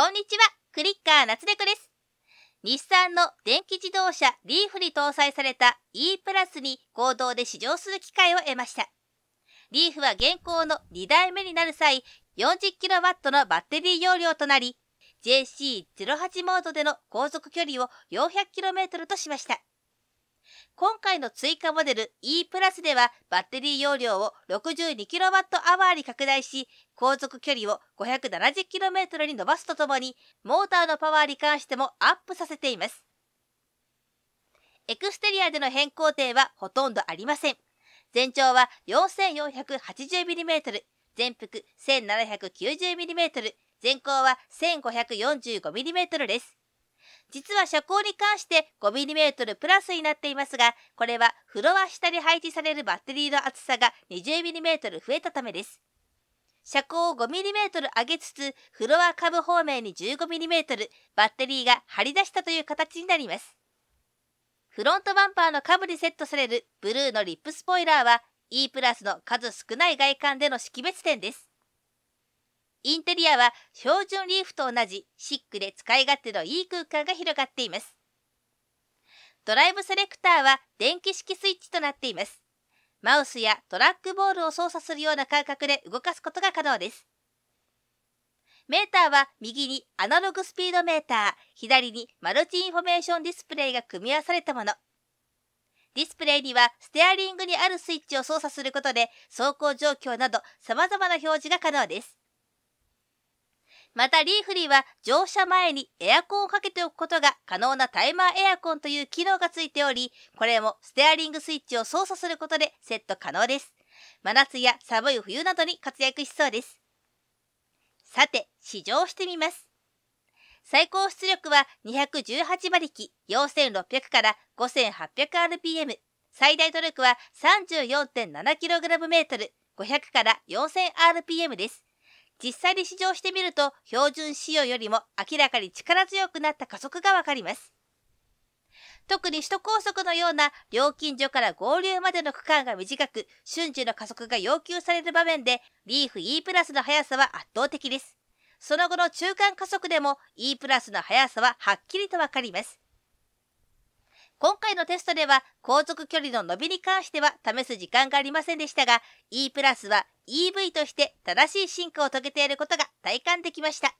こんにちは、クリッカー夏デコです。日産の電気自動車リーフに搭載された E プラスに合同で試乗する機会を得ました。リーフは現行の2代目になる際、40kW のバッテリー容量となり、JC08 モードでの航続距離を 400km としました。今回の追加モデル E プラスではバッテリー容量を 62kWh に拡大し、航続距離を 570km に伸ばすとともに、モーターのパワーに関してもアップさせています。エクステリアでの変更点はほとんどありません。全長は 4480mm、全幅 1790mm、全高は 1545mm です。実は車高に関して 5mm プラスになっていますが、これはフロア下に配置されるバッテリーの厚さが 20mm 増えたためです。車高を 5mm 上げつつ、フロア下部方面に 15mm、バッテリーが張り出したという形になります。フロントバンパーの下部にセットされるブルーのリップスポイラーは E プラスの数少ない外観での識別点です。インテリアは標準リーフと同じシックで使い勝手のいい空間が広がっています。ドライブセレクターは電気式スイッチとなっています。マウスやトラックボールを操作するような感覚で動かすことが可能です。メーターは右にアナログスピードメーター、左にマルチインフォメーションディスプレイが組み合わされたもの。ディスプレイにはステアリングにあるスイッチを操作することで走行状況など様々な表示が可能です。またリーフリーは乗車前にエアコンをかけておくことが可能なタイマーエアコンという機能がついており、これもステアリングスイッチを操作することでセット可能です。真夏や寒い冬などに活躍しそうです。さて、試乗してみます。最高出力は218馬力、4600から 5800rpm。最大トルクは 34.7kg m、500から 4000rpm です。実際に試乗してみると標準仕様よりも明らかに力強くなった加速がわかります。特に首都高速のような料金所から合流までの区間が短く、瞬時の加速が要求される場面で、リーフ E プラスの速さは圧倒的です。その後の中間加速でも E プラスの速さははっきりとわかります。今回のテストでは航続距離の伸びに関しては試す時間がありませんでしたが E プラスは EV として正しい進化を遂げていることが体感できました。